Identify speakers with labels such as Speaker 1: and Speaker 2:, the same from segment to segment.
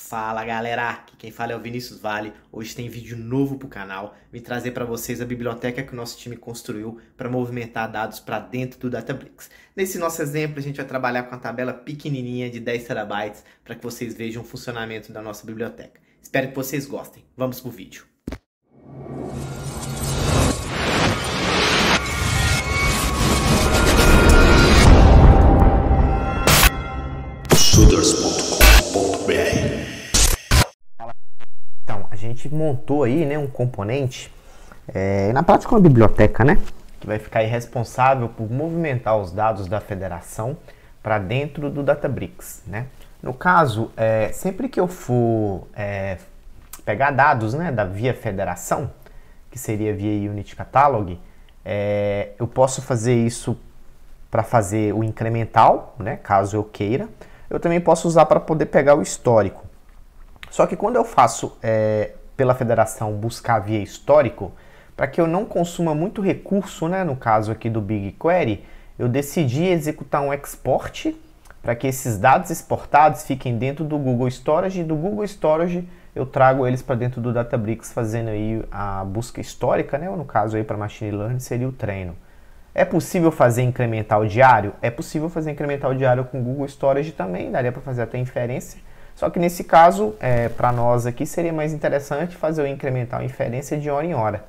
Speaker 1: Fala galera, aqui quem fala é o Vinícius Vale. Hoje tem vídeo novo pro canal. Vim trazer para vocês a biblioteca que o nosso time construiu para movimentar dados para dentro do Databricks. Nesse nosso exemplo, a gente vai trabalhar com a tabela pequenininha de 10 terabytes para que vocês vejam o funcionamento da nossa biblioteca. Espero que vocês gostem. Vamos pro vídeo. gente montou aí, né, um componente é, na prática uma biblioteca, né, que vai ficar responsável por movimentar os dados da federação para dentro do DataBricks, né. No caso, é, sempre que eu for é, pegar dados, né, da via federação, que seria via Unit Catalog, é, eu posso fazer isso para fazer o incremental, né, caso eu queira. Eu também posso usar para poder pegar o histórico. Só que quando eu faço é, pela federação buscar via histórico, para que eu não consuma muito recurso, né, no caso aqui do BigQuery, eu decidi executar um export para que esses dados exportados fiquem dentro do Google Storage e do Google Storage eu trago eles para dentro do Databricks fazendo aí a busca histórica, né, ou no caso aí para machine learning seria o treino. É possível fazer incremental diário? É possível fazer incremental diário com Google Storage também, daria para fazer até inferência, só que nesse caso, é, para nós aqui, seria mais interessante fazer o incremental inferência de hora em hora.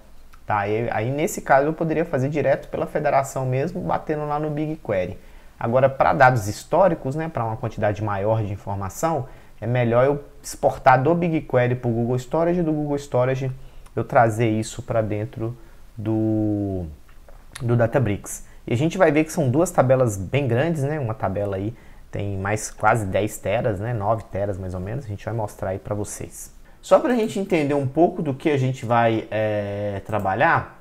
Speaker 1: Tá? E, aí nesse caso eu poderia fazer direto pela federação mesmo, batendo lá no BigQuery. Agora, para dados históricos, né, para uma quantidade maior de informação, é melhor eu exportar do BigQuery para o Google Storage, do Google Storage eu trazer isso para dentro do, do Databricks. E a gente vai ver que são duas tabelas bem grandes, né? Uma tabela aí tem mais quase 10 teras, né? 9 teras mais ou menos, a gente vai mostrar aí para vocês. Só para a gente entender um pouco do que a gente vai é, trabalhar,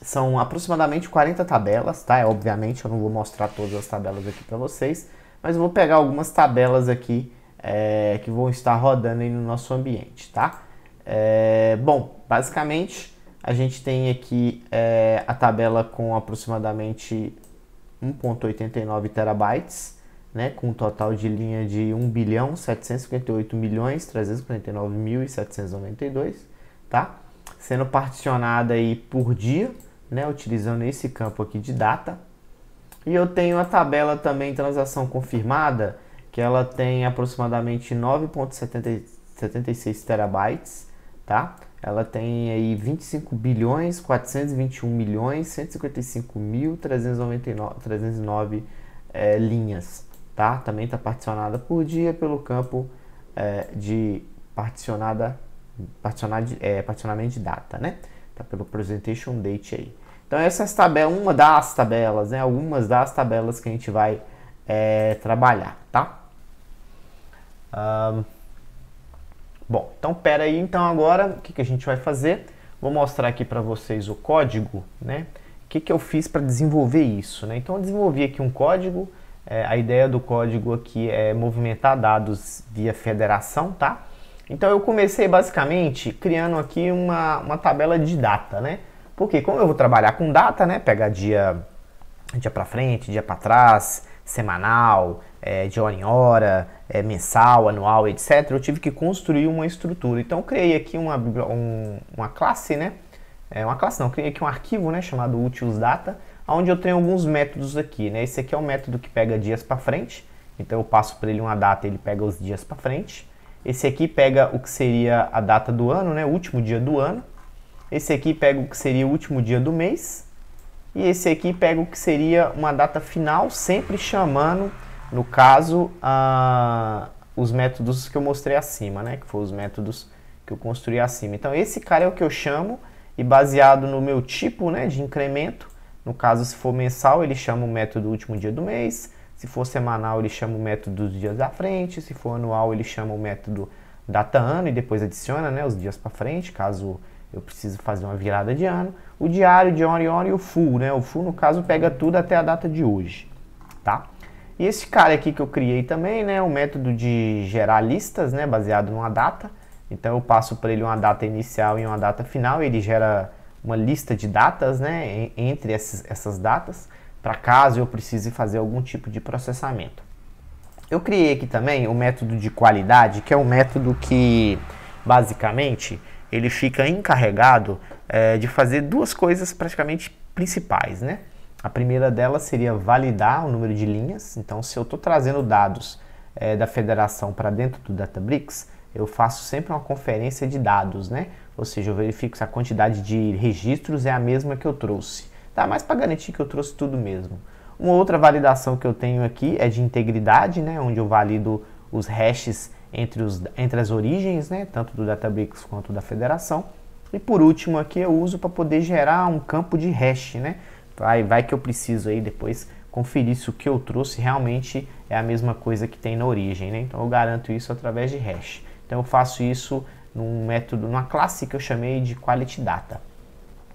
Speaker 1: são aproximadamente 40 tabelas, tá? É, obviamente eu não vou mostrar todas as tabelas aqui para vocês, mas eu vou pegar algumas tabelas aqui é, que vão estar rodando aí no nosso ambiente, tá? É, bom, basicamente a gente tem aqui é, a tabela com aproximadamente 1.89 terabytes, né, com um total de linha de 1 bilhão 758 milhões 349 mil e 792, tá? Sendo particionada aí por dia, né, utilizando esse campo aqui de data. E eu tenho a tabela também transação confirmada, que ela tem aproximadamente 9.76 terabytes, tá? Ela tem aí 25 bilhões 421 milhões 155 mil 399 309 é, linhas tá? Também está particionada por dia pelo campo é, de particionada, particionada é, particionamento de data, né? Tá pelo presentation date aí. Então essas é tabelas, uma das tabelas, né? Algumas das tabelas que a gente vai é, trabalhar, tá? Um, bom, então pera aí, então agora o que, que a gente vai fazer? Vou mostrar aqui para vocês o código, né? O que, que eu fiz para desenvolver isso, né? Então eu desenvolvi aqui um código é, a ideia do código aqui é movimentar dados via federação, tá? Então eu comecei basicamente criando aqui uma, uma tabela de data, né? Porque como eu vou trabalhar com data, né? Pegar dia, dia para frente, dia para trás, semanal, é, de hora em hora, é, mensal, anual, etc. Eu tive que construir uma estrutura. Então criei aqui uma, um, uma classe, né? É uma classe não, criei aqui um arquivo, né? Chamado UtilsData. data onde eu tenho alguns métodos aqui, né? Esse aqui é o um método que pega dias para frente, então eu passo para ele uma data, ele pega os dias para frente. Esse aqui pega o que seria a data do ano, né? O último dia do ano. Esse aqui pega o que seria o último dia do mês. E esse aqui pega o que seria uma data final, sempre chamando, no caso, a, os métodos que eu mostrei acima, né? Que foram os métodos que eu construí acima. Então, esse cara é o que eu chamo, e baseado no meu tipo né, de incremento, no caso, se for mensal, ele chama o método último dia do mês. Se for semanal, ele chama o método dos dias da frente. Se for anual, ele chama o método data ano e depois adiciona né, os dias para frente, caso eu precise fazer uma virada de ano. O diário de hora em hora e o full, né? O full, no caso, pega tudo até a data de hoje, tá? E esse cara aqui que eu criei também, né? O é método de gerar listas, né? Baseado numa data. Então eu passo para ele uma data inicial e uma data final. Ele gera uma lista de datas, né, entre esses, essas datas, para caso eu precise fazer algum tipo de processamento. Eu criei aqui também o método de qualidade, que é um método que basicamente ele fica encarregado é, de fazer duas coisas praticamente principais, né? A primeira delas seria validar o número de linhas. Então, se eu estou trazendo dados é, da federação para dentro do Databricks, eu faço sempre uma conferência de dados, né? Ou seja, eu verifico se a quantidade de registros é a mesma que eu trouxe. Tá? Mas para garantir que eu trouxe tudo mesmo. Uma outra validação que eu tenho aqui é de integridade, né? onde eu valido os hashes entre, os, entre as origens, né? tanto do Databricks quanto da federação. E por último aqui eu uso para poder gerar um campo de hash, né? Vai, vai que eu preciso aí depois conferir se o que eu trouxe realmente é a mesma coisa que tem na origem, né? Então eu garanto isso através de hash. Então eu faço isso num método, numa classe que eu chamei de Quality Data.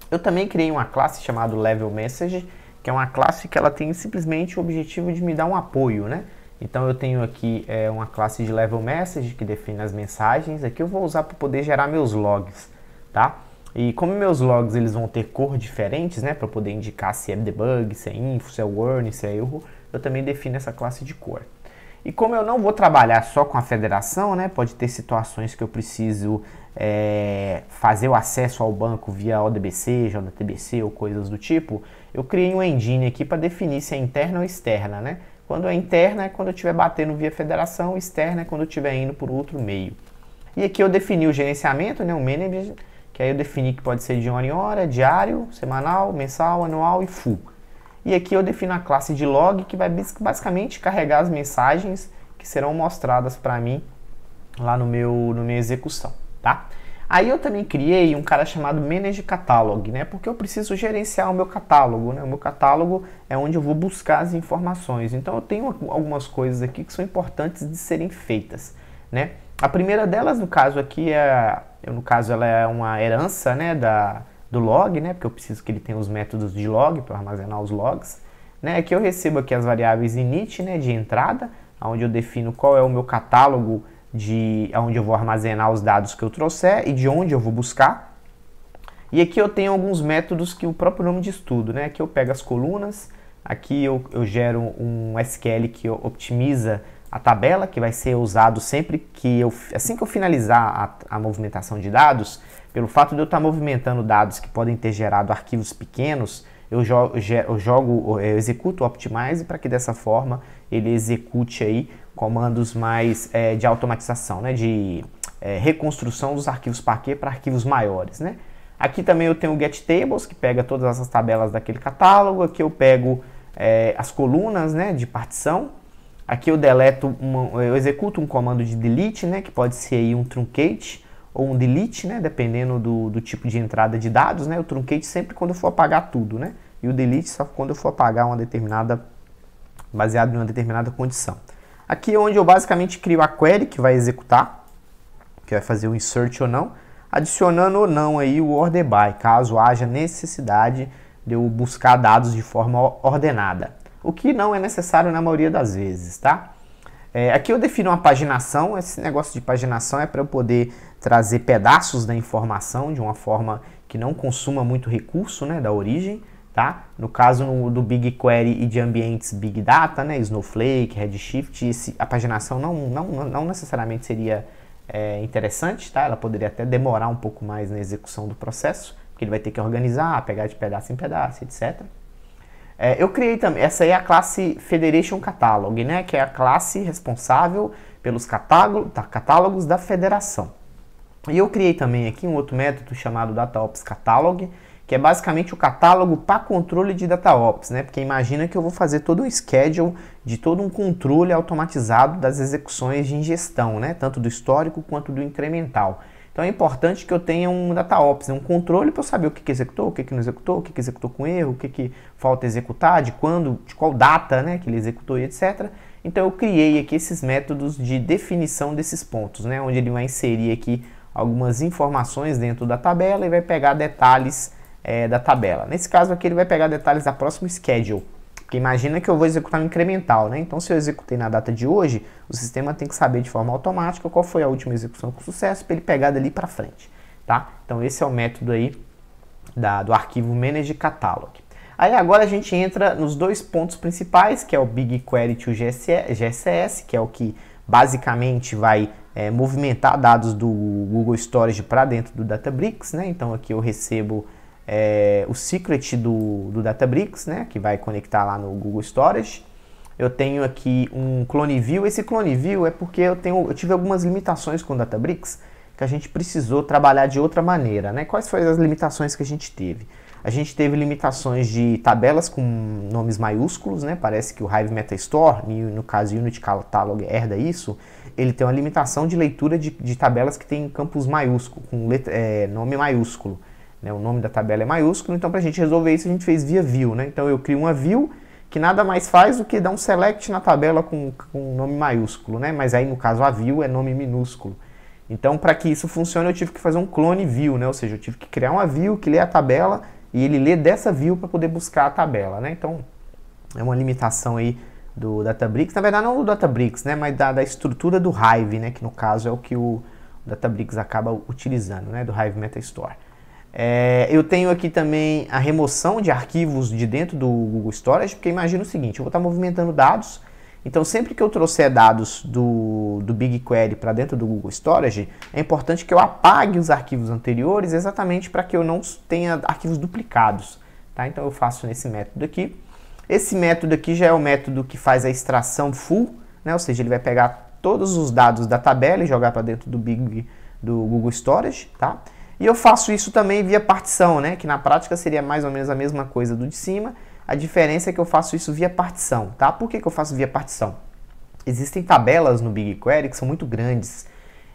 Speaker 1: Eu também criei uma classe chamada Level Message, que é uma classe que ela tem simplesmente o objetivo de me dar um apoio, né? Então eu tenho aqui é, uma classe de Level Message que define as mensagens, aqui eu vou usar para poder gerar meus logs, tá? E como meus logs eles vão ter cor diferentes, né, para poder indicar se é debug, se é info, se é warning, se é erro, eu também defino essa classe de cor. E como eu não vou trabalhar só com a federação, né, pode ter situações que eu preciso é, fazer o acesso ao banco via ODBC, JTBC ou coisas do tipo, eu criei um engine aqui para definir se é interna ou externa. Né? Quando é interna é quando eu estiver batendo via federação, externa é quando eu estiver indo por outro meio. E aqui eu defini o gerenciamento, né, o management, que aí eu defini que pode ser de hora em hora, diário, semanal, mensal, anual e full. E aqui eu defino a classe de log, que vai basicamente carregar as mensagens que serão mostradas para mim lá no meu, no minha execução, tá? Aí eu também criei um cara chamado Manage Catalog, né? Porque eu preciso gerenciar o meu catálogo, né? O meu catálogo é onde eu vou buscar as informações. Então eu tenho algumas coisas aqui que são importantes de serem feitas, né? A primeira delas, no caso aqui, é, no caso ela é uma herança, né, da do log, né, porque eu preciso que ele tenha os métodos de log para armazenar os logs. Né, aqui eu recebo aqui as variáveis init né, de entrada, onde eu defino qual é o meu catálogo de onde eu vou armazenar os dados que eu trouxer e de onde eu vou buscar. E aqui eu tenho alguns métodos que o próprio nome diz tudo, né? Aqui eu pego as colunas, aqui eu, eu gero um SQL que optimiza a tabela, que vai ser usado sempre que eu, assim que eu finalizar a, a movimentação de dados, pelo fato de eu estar tá movimentando dados que podem ter gerado arquivos pequenos, eu jogo, eu, jogo, eu executo o Optimize para que dessa forma ele execute aí comandos mais é, de automatização, né? de é, reconstrução dos arquivos Parquet para arquivos maiores. Né? Aqui também eu tenho o Get Tables, que pega todas as tabelas daquele catálogo. Aqui eu pego é, as colunas né, de partição. Aqui eu deleto, uma, eu executo um comando de delete, né, que pode ser aí um truncate ou um delete, né? Dependendo do, do tipo de entrada de dados, né? O truncate sempre quando eu for apagar tudo, né? E o delete só quando eu for apagar uma determinada, baseado em uma determinada condição. Aqui é onde eu basicamente crio a query que vai executar, que vai fazer o insert ou não, adicionando ou não aí o order by, caso haja necessidade de eu buscar dados de forma ordenada. O que não é necessário na maioria das vezes, tá? É, aqui eu defino uma paginação, esse negócio de paginação é para eu poder trazer pedaços da informação de uma forma que não consuma muito recurso né, da origem. Tá? No caso no, do BigQuery e de ambientes Big Data, né, Snowflake, Redshift, esse, a paginação não, não, não necessariamente seria é, interessante, tá? ela poderia até demorar um pouco mais na execução do processo, porque ele vai ter que organizar, pegar de pedaço em pedaço, etc. É, eu criei também, essa aí é a classe Federation Catalog, né, que é a classe responsável pelos tá, catálogos da federação. E eu criei também aqui um outro método chamado DataOps Catalog, que é basicamente o catálogo para controle de DataOps, né? Porque imagina que eu vou fazer todo um schedule de todo um controle automatizado das execuções de ingestão, né? Tanto do histórico quanto do incremental. Então é importante que eu tenha um DataOps, né? um controle para eu saber o que, que executou, o que, que não executou, o que, que executou com erro, o que, que falta executar, de quando, de qual data né, que ele executou e etc. Então eu criei aqui esses métodos de definição desses pontos, né, onde ele vai inserir aqui algumas informações dentro da tabela e vai pegar detalhes é, da tabela. Nesse caso aqui ele vai pegar detalhes da próxima schedule, porque imagina que eu vou executar um incremental, né? Então se eu executei na data de hoje, o sistema tem que saber de forma automática qual foi a última execução com sucesso para ele pegar dali para frente, tá? Então esse é o método aí da, do arquivo manage catalog. Aí agora a gente entra nos dois pontos principais, que é o BigQuery to o GSS que é o que basicamente vai é, movimentar dados do Google Storage para dentro do Databricks, né? Então aqui eu recebo é, o secret do, do Databricks, né? Que vai conectar lá no Google Storage. Eu tenho aqui um clone view. Esse clone view é porque eu, tenho, eu tive algumas limitações com o Databricks que a gente precisou trabalhar de outra maneira, né? Quais foram as limitações que a gente teve? A gente teve limitações de tabelas com nomes maiúsculos, né? Parece que o Hive Metastore, no caso Unity Catalog, herda isso. Ele tem uma limitação de leitura de, de tabelas que tem campos maiúsculos, com letra, é, nome maiúsculo. Né? O nome da tabela é maiúsculo, então para a gente resolver isso a gente fez via view, né? Então eu crio uma view que nada mais faz do que dar um select na tabela com, com nome maiúsculo, né? Mas aí no caso a view é nome minúsculo. Então para que isso funcione eu tive que fazer um clone view, né? Ou seja, eu tive que criar uma view que lê a tabela e ele lê dessa view para poder buscar a tabela, né? Então, é uma limitação aí do Databricks, na verdade não do Databricks, né, mas da, da estrutura do Hive, né, que no caso é o que o Databricks acaba utilizando, né, do Hive MetaStore. É, eu tenho aqui também a remoção de arquivos de dentro do Google Storage, porque imagina o seguinte, eu vou estar movimentando dados, então, sempre que eu trouxer dados do, do BigQuery para dentro do Google Storage, é importante que eu apague os arquivos anteriores exatamente para que eu não tenha arquivos duplicados. Tá? Então, eu faço nesse método aqui. Esse método aqui já é o método que faz a extração full, né? ou seja, ele vai pegar todos os dados da tabela e jogar para dentro do, Big, do Google Storage. Tá? E eu faço isso também via partição, né? que na prática seria mais ou menos a mesma coisa do de cima, a diferença é que eu faço isso via partição, tá? Por que, que eu faço via partição? Existem tabelas no BigQuery que são muito grandes.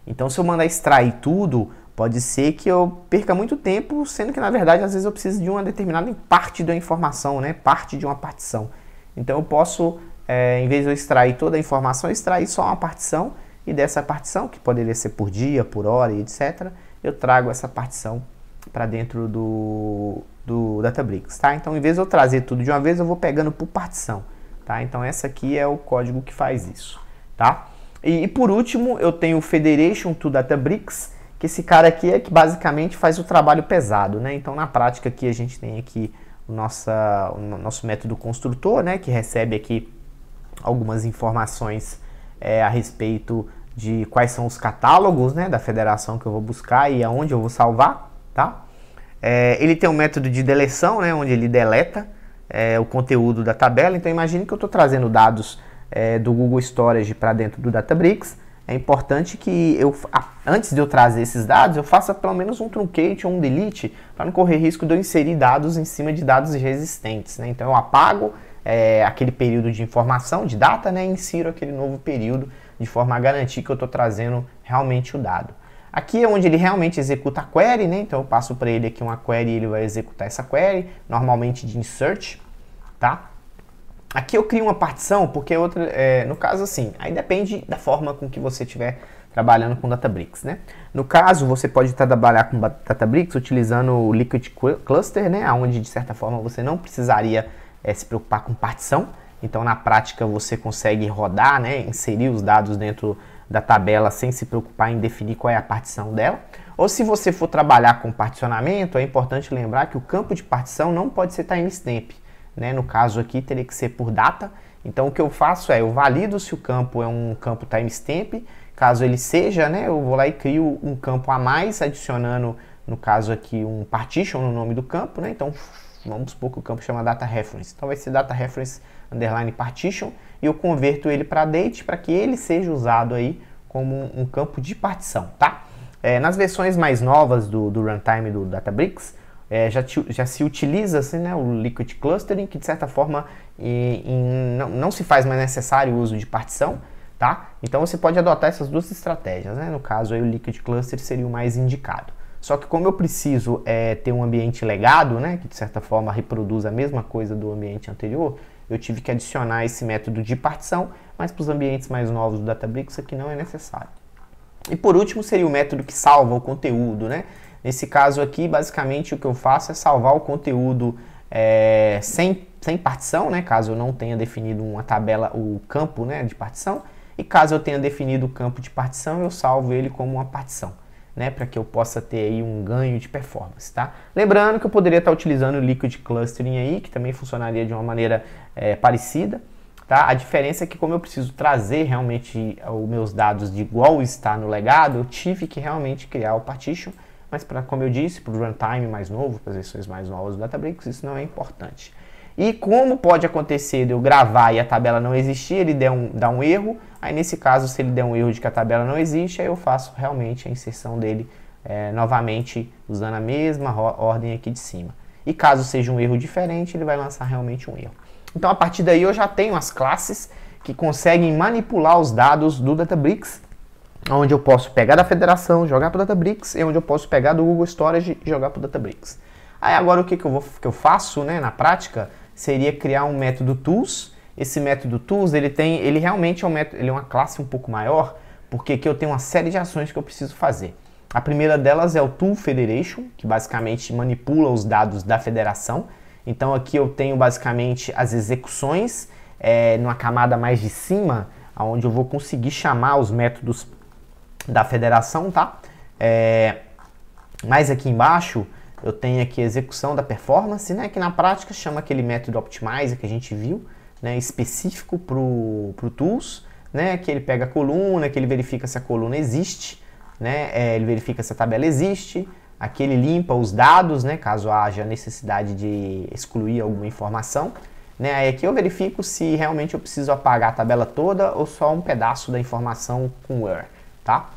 Speaker 1: Então, se eu mandar extrair tudo, pode ser que eu perca muito tempo, sendo que, na verdade, às vezes eu preciso de uma determinada parte da informação, né? Parte de uma partição. Então, eu posso, é, em vez de eu extrair toda a informação, extrair só uma partição. E dessa partição, que poderia ser por dia, por hora e etc., eu trago essa partição para dentro do do Databricks, tá? Então, em vez de eu trazer tudo de uma vez, eu vou pegando por partição, tá? Então, essa aqui é o código que faz isso, tá? E, e por último, eu tenho o Federation to Databricks, que esse cara aqui é que basicamente faz o trabalho pesado, né? Então, na prática aqui, a gente tem aqui o, nossa, o nosso método construtor, né? Que recebe aqui algumas informações é, a respeito de quais são os catálogos, né? Da federação que eu vou buscar e aonde eu vou salvar, tá? É, ele tem um método de deleção, né, onde ele deleta é, o conteúdo da tabela. Então imagine que eu estou trazendo dados é, do Google Storage para dentro do Databricks. É importante que eu, antes de eu trazer esses dados, eu faça pelo menos um truncate ou um delete para não correr risco de eu inserir dados em cima de dados resistentes. Né? Então eu apago é, aquele período de informação, de data, né, e insiro aquele novo período de forma a garantir que eu estou trazendo realmente o dado. Aqui é onde ele realmente executa a query, né? Então eu passo para ele aqui uma query e ele vai executar essa query, normalmente de insert, tá? Aqui eu crio uma partição, porque é outra, é, no caso assim, aí depende da forma com que você estiver trabalhando com Databricks, né? No caso, você pode trabalhar com Databricks utilizando o Liquid Cluster, né? Onde, de certa forma, você não precisaria é, se preocupar com partição. Então, na prática, você consegue rodar, né? Inserir os dados dentro da tabela sem se preocupar em definir qual é a partição dela. Ou se você for trabalhar com particionamento, é importante lembrar que o campo de partição não pode ser timestamp. Né? No caso aqui, teria que ser por data. Então, o que eu faço é, eu valido se o campo é um campo timestamp. Caso ele seja, né, eu vou lá e crio um campo a mais, adicionando, no caso aqui, um partition no nome do campo. Né? Então, vamos supor que o campo chama data reference. Então, vai ser data reference underline partition e eu converto ele para date para que ele seja usado aí como um campo de partição, tá? É, nas versões mais novas do, do runtime do Databricks, é, já, te, já, se utiliza assim, né, o Liquid Clustering, que de certa forma e, e não, não, se faz mais necessário o uso de partição, tá? Então você pode adotar essas duas estratégias, né? No caso, aí, o Liquid Cluster seria o mais indicado. Só que como eu preciso é, ter um ambiente legado, né, que de certa forma reproduz a mesma coisa do ambiente anterior, eu tive que adicionar esse método de partição, mas para os ambientes mais novos do Databricks isso aqui não é necessário. E por último seria o método que salva o conteúdo, né? Nesse caso aqui, basicamente o que eu faço é salvar o conteúdo é, sem, sem partição, né? Caso eu não tenha definido uma tabela, o campo né, de partição. E caso eu tenha definido o campo de partição, eu salvo ele como uma partição né, para que eu possa ter aí um ganho de performance, tá? Lembrando que eu poderia estar tá utilizando o Liquid Clustering aí, que também funcionaria de uma maneira é, parecida, tá? A diferença é que como eu preciso trazer realmente os meus dados de igual está no legado, eu tive que realmente criar o partition, mas para como eu disse, para o runtime mais novo, para as versões mais novas do Databricks, isso não é importante. E como pode acontecer de eu gravar e a tabela não existir, ele der um, dá um erro. Aí nesse caso, se ele der um erro de que a tabela não existe, aí eu faço realmente a inserção dele é, novamente usando a mesma ordem aqui de cima. E caso seja um erro diferente, ele vai lançar realmente um erro. Então a partir daí eu já tenho as classes que conseguem manipular os dados do Databricks, onde eu posso pegar da federação, jogar para o Databricks, e onde eu posso pegar do Google Storage e jogar para o Databricks. Aí agora o que, que, eu, vou, que eu faço né, na prática? seria criar um método tools. Esse método tools, ele tem, ele realmente é um método, ele é uma classe um pouco maior, porque aqui eu tenho uma série de ações que eu preciso fazer. A primeira delas é o Tool Federation, que basicamente manipula os dados da federação. Então aqui eu tenho basicamente as execuções é, numa camada mais de cima, onde eu vou conseguir chamar os métodos da federação, tá? É, mais aqui embaixo eu tenho aqui a execução da performance, né, que na prática chama aquele método Optimizer que a gente viu, né, específico para o Tools, né, que ele pega a coluna, que ele verifica se a coluna existe, né, é, ele verifica se a tabela existe, aqui ele limpa os dados, né, caso haja necessidade de excluir alguma informação, né, aí aqui eu verifico se realmente eu preciso apagar a tabela toda ou só um pedaço da informação com where, tá?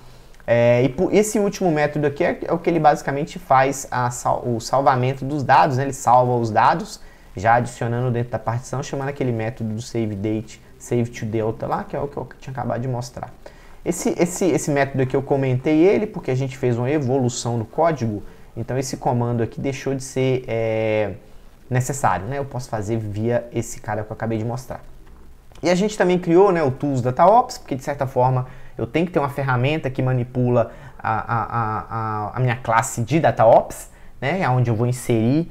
Speaker 1: É, e esse último método aqui é, é, o que ele basicamente faz a, o salvamento dos dados, né? ele salva os dados, já adicionando dentro da partição, chamando aquele método do save date, save to delta lá, que é o que eu tinha acabado de mostrar. Esse, esse, esse método aqui eu comentei ele porque a gente fez uma evolução no código, então esse comando aqui deixou de ser é, necessário, né? Eu posso fazer via esse cara que eu acabei de mostrar. E a gente também criou né, o tools DataOps, porque de certa forma eu tenho que ter uma ferramenta que manipula a, a, a, a minha classe de DataOps, né, é onde eu vou inserir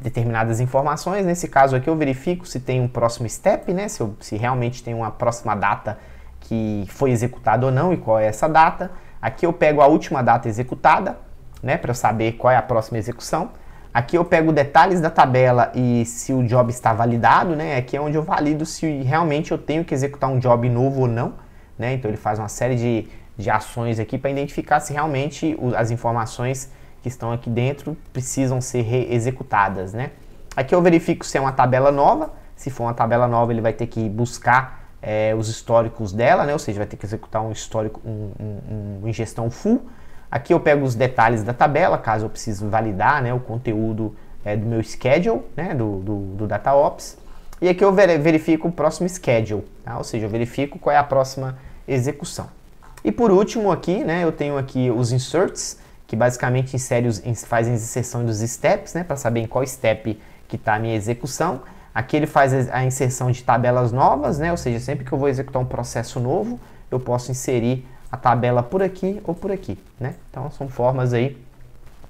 Speaker 1: determinadas informações. Nesse caso aqui eu verifico se tem um próximo step, né, se, eu, se realmente tem uma próxima data que foi executada ou não e qual é essa data. Aqui eu pego a última data executada, né, para eu saber qual é a próxima execução. Aqui eu pego detalhes da tabela e se o job está validado, né? Aqui é onde eu valido se realmente eu tenho que executar um job novo ou não né? Então ele faz uma série de, de ações aqui para identificar se realmente as informações que estão aqui dentro precisam ser executadas, né? Aqui eu verifico se é uma tabela nova. Se for uma tabela nova, ele vai ter que buscar é, os históricos dela, né? Ou seja, vai ter que executar um histórico, um, um, uma ingestão full. Aqui eu pego os detalhes da tabela, caso eu precise validar né, o conteúdo é, do meu schedule, né, do, do, do DataOps. E aqui eu verifico o próximo schedule, tá? ou seja, eu verifico qual é a próxima execução. E por último aqui, né, eu tenho aqui os inserts, que basicamente insere os, faz a inserção dos steps, né, para saber em qual step que está a minha execução. Aqui ele faz a inserção de tabelas novas, né, ou seja, sempre que eu vou executar um processo novo, eu posso inserir a tabela por aqui ou por aqui, né? Então são formas aí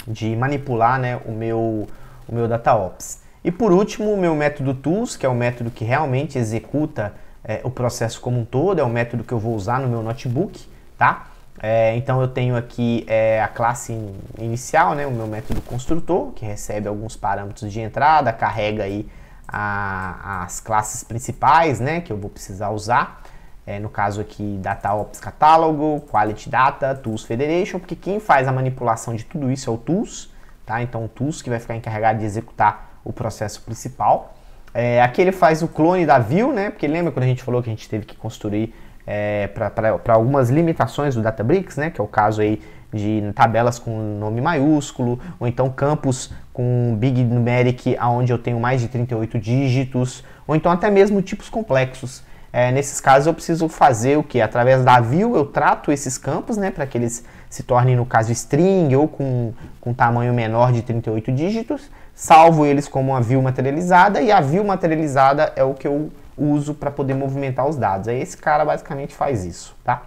Speaker 1: de manipular, né, o meu o meu DataOps. E por último, o meu método tools, que é o método que realmente executa é, o processo como um todo, é o método que eu vou usar no meu notebook, tá? É, então eu tenho aqui é, a classe inicial, né, o meu método construtor, que recebe alguns parâmetros de entrada, carrega aí a, as classes principais, né, que eu vou precisar usar. É, no caso aqui, DataOps Catálogo, Quality Data, Tools Federation, porque quem faz a manipulação de tudo isso é o Tools, tá? Então o Tools que vai ficar encarregado de executar o processo principal. É, aqui ele faz o clone da view, né? Porque lembra quando a gente falou que a gente teve que construir é, para algumas limitações do Databricks, né? Que é o caso aí de tabelas com nome maiúsculo, ou então campos com big numeric, onde eu tenho mais de 38 dígitos, ou então até mesmo tipos complexos. É, nesses casos eu preciso fazer o que? Através da view eu trato esses campos, né? Para que eles se tornem, no caso, string ou com, com tamanho menor de 38 dígitos salvo eles como uma view materializada, e a view materializada é o que eu uso para poder movimentar os dados. Aí esse cara basicamente faz isso, tá?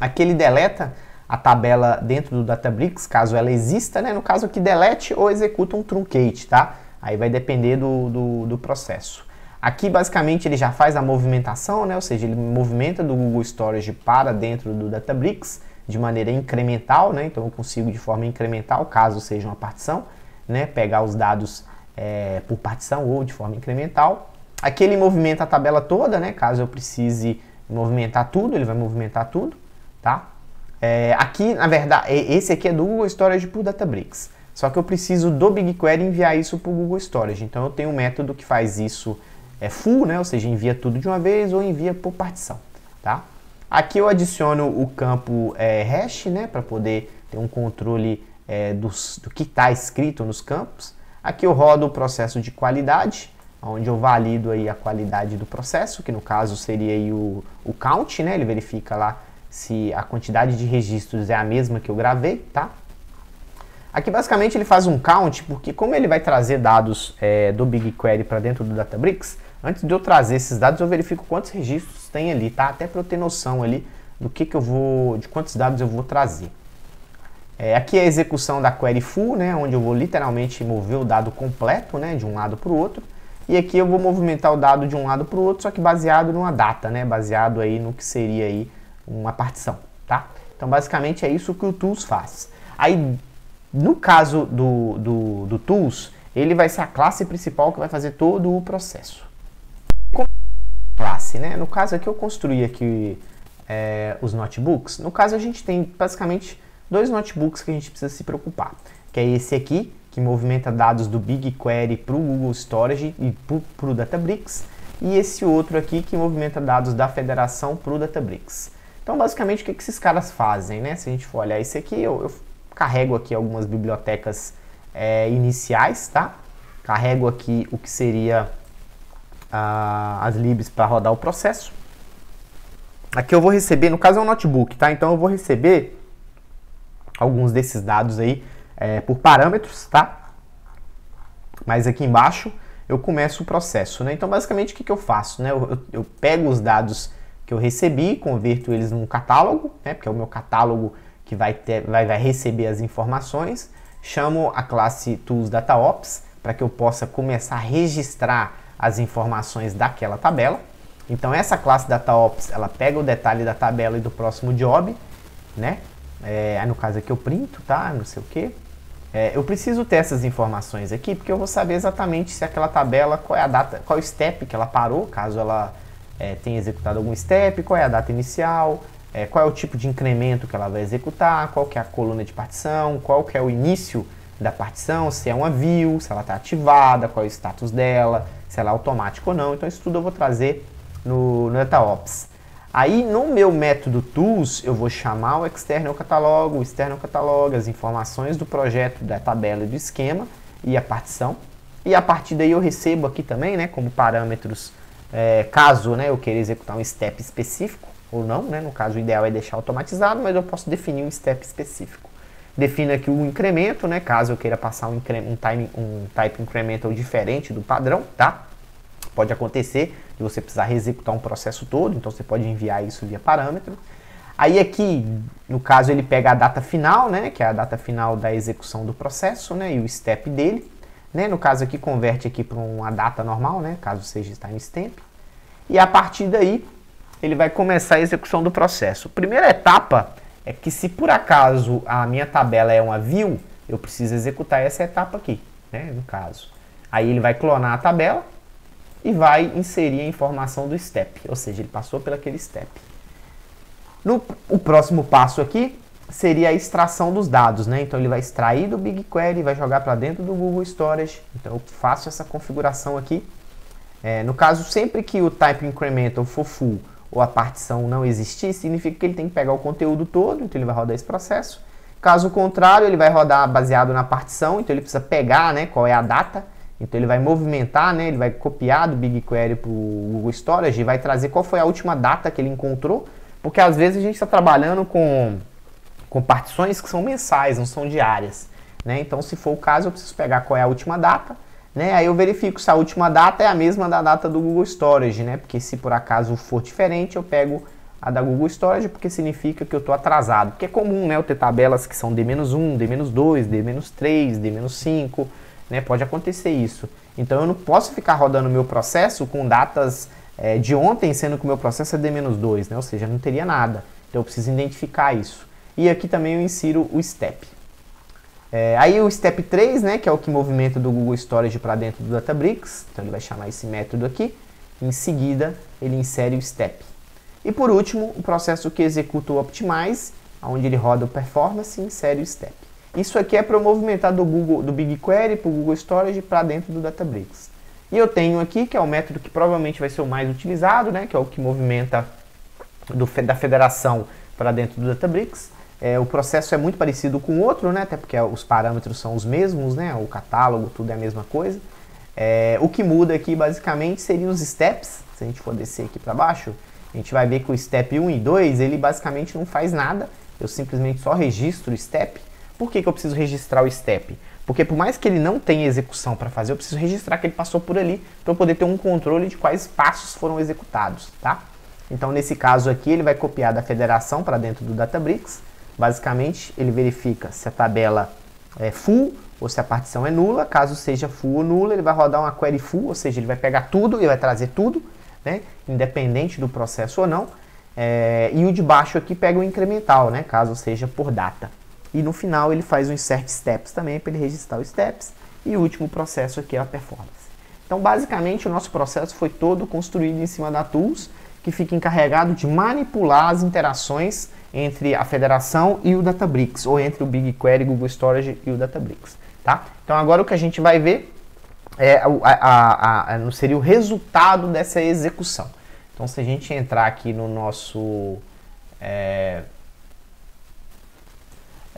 Speaker 1: Aqui ele deleta a tabela dentro do Databricks, caso ela exista, né? No caso aqui, delete ou executa um truncate, tá? Aí vai depender do, do, do processo. Aqui, basicamente, ele já faz a movimentação, né? Ou seja, ele movimenta do Google Storage para dentro do Databricks de maneira incremental, né? Então eu consigo de forma incremental, caso seja uma partição né, pegar os dados é, por partição ou de forma incremental. Aqui ele movimenta a tabela toda, né, caso eu precise movimentar tudo, ele vai movimentar tudo, tá? É, aqui, na verdade, esse aqui é do Google Storage por Databricks. Só que eu preciso do BigQuery enviar isso para o Google Storage. Então eu tenho um método que faz isso é full, né? ou seja, envia tudo de uma vez ou envia por partição. Tá? Aqui eu adiciono o campo é, hash né? para poder ter um controle é, do que está escrito nos campos. Aqui eu rodo o processo de qualidade, onde eu valido aí a qualidade do processo, que no caso seria o, o count, né? Ele verifica lá se a quantidade de registros é a mesma que eu gravei, tá? Aqui basicamente ele faz um count, porque como ele vai trazer dados é, do BigQuery para dentro do Databricks, antes de eu trazer esses dados eu verifico quantos registros tem ali, tá? Até para eu ter noção ali do que, que eu vou, de quantos dados eu vou trazer. É, aqui é a execução da query full, né, onde eu vou literalmente mover o dado completo né, de um lado para o outro. E aqui eu vou movimentar o dado de um lado para o outro, só que baseado numa data, né, baseado aí no que seria aí uma partição. Tá? Então basicamente é isso que o Tools faz. Aí no caso do, do, do Tools, ele vai ser a classe principal que vai fazer todo o processo. Como classe, né? No caso aqui eu construí aqui é, os notebooks. No caso a gente tem basicamente dois notebooks que a gente precisa se preocupar, que é esse aqui, que movimenta dados do BigQuery para o Google Storage e para o Databricks, e esse outro aqui que movimenta dados da federação para o Databricks. Então, basicamente, o que, que esses caras fazem, né? Se a gente for olhar esse aqui, eu, eu carrego aqui algumas bibliotecas é, iniciais, tá? Carrego aqui o que seria ah, as libs para rodar o processo. Aqui eu vou receber, no caso é um notebook, tá? Então eu vou receber alguns desses dados aí é, por parâmetros, tá? Mas aqui embaixo eu começo o processo, né? Então, basicamente, o que, que eu faço, né? Eu, eu, eu pego os dados que eu recebi, converto eles num catálogo, né? Porque é o meu catálogo que vai, ter, vai, vai receber as informações, chamo a classe Tools para que eu possa começar a registrar as informações daquela tabela. Então essa classe DataOps, ela pega o detalhe da tabela e do próximo job, né? é, aí no caso aqui eu printo, tá? Não sei o que. É, eu preciso ter essas informações aqui, porque eu vou saber exatamente se aquela tabela, qual é a data, qual é o step que ela parou, caso ela é, tenha executado algum step, qual é a data inicial, é, qual é o tipo de incremento que ela vai executar, qual que é a coluna de partição, qual que é o início da partição, se é uma view, se ela está ativada, qual é o status dela, se ela é automática ou não. Então isso tudo eu vou trazer no, no DataOps. Aí no meu método Tools, eu vou chamar o external catalog, o external catalog, as informações do projeto, da tabela e do esquema e a partição. E a partir daí eu recebo aqui também, né, como parâmetros, é, caso né, eu queira executar um step específico ou não, né, no caso o ideal é deixar automatizado, mas eu posso definir um step específico. Defino aqui o incremento, né, caso eu queira passar um, um, time, um type incremental diferente do padrão, tá? pode acontecer de você precisar executar um processo todo, então você pode enviar isso via parâmetro. Aí aqui, no caso, ele pega a data final, né, que é a data final da execução do processo, né, e o step dele, né, no caso aqui converte aqui para uma data normal, né, caso seja timestamp. E a partir daí, ele vai começar a execução do processo. Primeira etapa é que se por acaso a minha tabela é uma view, eu preciso executar essa etapa aqui, né, no caso. Aí ele vai clonar a tabela, e vai inserir a informação do step, ou seja, ele passou pelo aquele step. No, o próximo passo aqui seria a extração dos dados, né? Então ele vai extrair do BigQuery, vai jogar para dentro do Google Storage. Então eu faço essa configuração aqui. É, no caso, sempre que o type incremental for full ou a partição não existir, significa que ele tem que pegar o conteúdo todo, então ele vai rodar esse processo. Caso contrário, ele vai rodar baseado na partição, então ele precisa pegar né, qual é a data então ele vai movimentar, né? Ele vai copiar do BigQuery para o Google Storage e vai trazer qual foi a última data que ele encontrou, porque às vezes a gente está trabalhando com, com partições que são mensais, não são diárias, né? Então se for o caso eu preciso pegar qual é a última data, né? Aí eu verifico se a última data é a mesma da data do Google Storage, né? Porque se por acaso for diferente eu pego a da Google Storage porque significa que eu estou atrasado, porque é comum, né? Eu ter tabelas que são D-1, D-2, D-3, D-5 né? Pode acontecer isso. Então eu não posso ficar rodando meu processo com datas é, de ontem, sendo que o meu processo é D-2, né? ou seja, não teria nada. Então eu preciso identificar isso. E aqui também eu insiro o step. É, aí o step 3, né, que é o que movimenta do Google Storage para dentro do Databricks, então ele vai chamar esse método aqui. Em seguida, ele insere o step. E por último, o processo que executa o Optimize, onde ele roda o Performance e insere o step. Isso aqui é para eu movimentar do, Google, do BigQuery para o Google Storage para dentro do Databricks. E eu tenho aqui, que é o método que provavelmente vai ser o mais utilizado, né, que é o que movimenta do, da federação para dentro do Databricks. É, o processo é muito parecido com o outro, né, até porque é, os parâmetros são os mesmos, né, o catálogo, tudo é a mesma coisa. É, o que muda aqui basicamente seriam os steps, se a gente for descer aqui para baixo, a gente vai ver que o step 1 e 2, ele basicamente não faz nada, eu simplesmente só registro o step, por que, que eu preciso registrar o step? Porque por mais que ele não tenha execução para fazer, eu preciso registrar que ele passou por ali para eu poder ter um controle de quais passos foram executados, tá? Então, nesse caso aqui, ele vai copiar da federação para dentro do Databricks. Basicamente, ele verifica se a tabela é full ou se a partição é nula. Caso seja full ou nula, ele vai rodar uma query full, ou seja, ele vai pegar tudo e vai trazer tudo, né? Independente do processo ou não. É, e o de baixo aqui pega o incremental, né? Caso seja por data. E no final ele faz um insert steps também para ele registrar os steps. E o último processo aqui é a performance. Então, basicamente, o nosso processo foi todo construído em cima da Tools, que fica encarregado de manipular as interações entre a federação e o Databricks, ou entre o BigQuery, Google Storage e o Databricks. Tá? Então, agora o que a gente vai ver é a, a, a, seria o resultado dessa execução. Então, se a gente entrar aqui no nosso... É,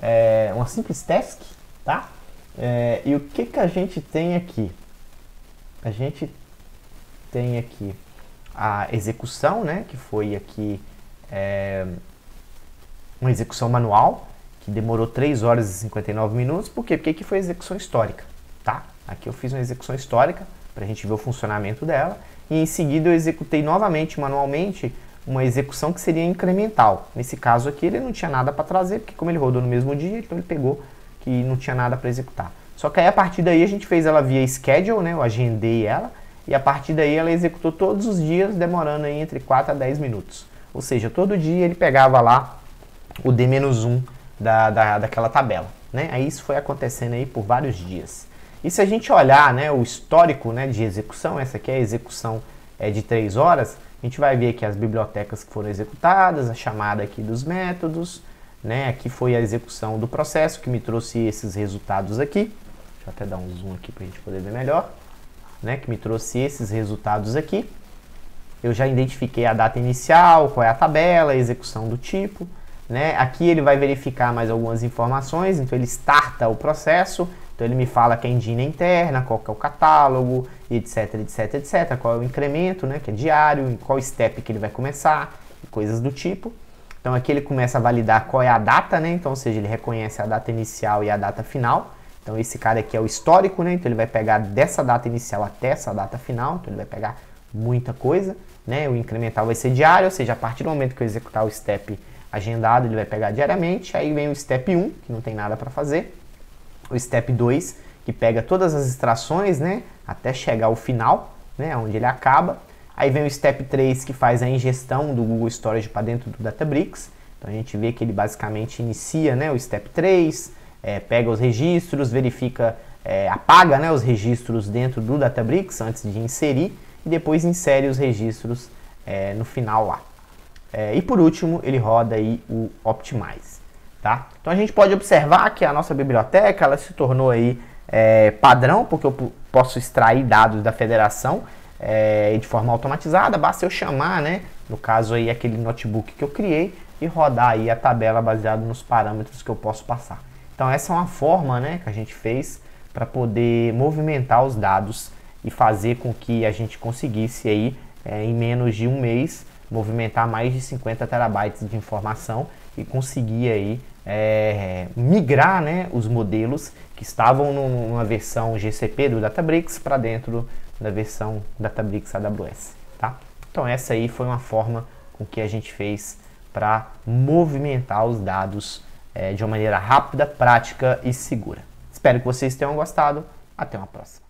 Speaker 1: é, uma simples task, tá? É, e o que, que a gente tem aqui? A gente tem aqui a execução, né? Que foi aqui é, uma execução manual, que demorou 3 horas e 59 minutos. Por quê? Porque aqui foi execução histórica, tá? Aqui eu fiz uma execução histórica para a gente ver o funcionamento dela. E em seguida eu executei novamente manualmente uma execução que seria incremental. Nesse caso aqui, ele não tinha nada para trazer, porque como ele rodou no mesmo dia, então ele pegou que não tinha nada para executar. Só que aí, a partir daí, a gente fez ela via schedule, né? Eu agendei ela. E a partir daí, ela executou todos os dias, demorando aí entre 4 a 10 minutos. Ou seja, todo dia ele pegava lá o D-1 da, da, daquela tabela. Né? Aí isso foi acontecendo aí por vários dias. E se a gente olhar né, o histórico né, de execução, essa aqui é a execução é, de 3 horas, a gente vai ver aqui as bibliotecas que foram executadas, a chamada aqui dos métodos, né? Aqui foi a execução do processo que me trouxe esses resultados aqui. Deixa eu até dar um zoom aqui para a gente poder ver melhor. Né? Que me trouxe esses resultados aqui. Eu já identifiquei a data inicial, qual é a tabela, a execução do tipo. Né? Aqui ele vai verificar mais algumas informações, então ele starta o processo, então ele me fala que é engine interna, qual que é o catálogo, etc, etc, etc, qual é o incremento, né, que é diário, qual step que ele vai começar, coisas do tipo. Então aqui ele começa a validar qual é a data, né? Então, ou seja, ele reconhece a data inicial e a data final. Então esse cara aqui é o histórico, né? Então ele vai pegar dessa data inicial até essa data final, então ele vai pegar muita coisa, né? O incremental vai ser diário, ou seja, a partir do momento que eu executar o step agendado, ele vai pegar diariamente. Aí vem o step 1, que não tem nada para fazer, o step 2, que pega todas as extrações, né, até chegar ao final, né, onde ele acaba. Aí vem o step 3, que faz a ingestão do Google Storage para dentro do Databricks. Então a gente vê que ele basicamente inicia, né, o step 3, é, pega os registros, verifica, é, apaga, né, os registros dentro do Databricks antes de inserir e depois insere os registros é, no final lá. É, e por último, ele roda aí o Optimize. Tá? Então a gente pode observar que a nossa biblioteca ela se tornou aí é, padrão, porque eu posso extrair dados da federação é, de forma automatizada, basta eu chamar, né, no caso aí aquele notebook que eu criei e rodar aí a tabela baseada nos parâmetros que eu posso passar. Então essa é uma forma né, que a gente fez para poder movimentar os dados e fazer com que a gente conseguisse aí é, em menos de um mês movimentar mais de 50 terabytes de informação e conseguir aí é, migrar né, os modelos que estavam numa versão GCP do Databricks para dentro da versão Databricks AWS. Tá? Então essa aí foi uma forma com que a gente fez para movimentar os dados é, de uma maneira rápida, prática e segura. Espero que vocês tenham gostado. Até uma próxima.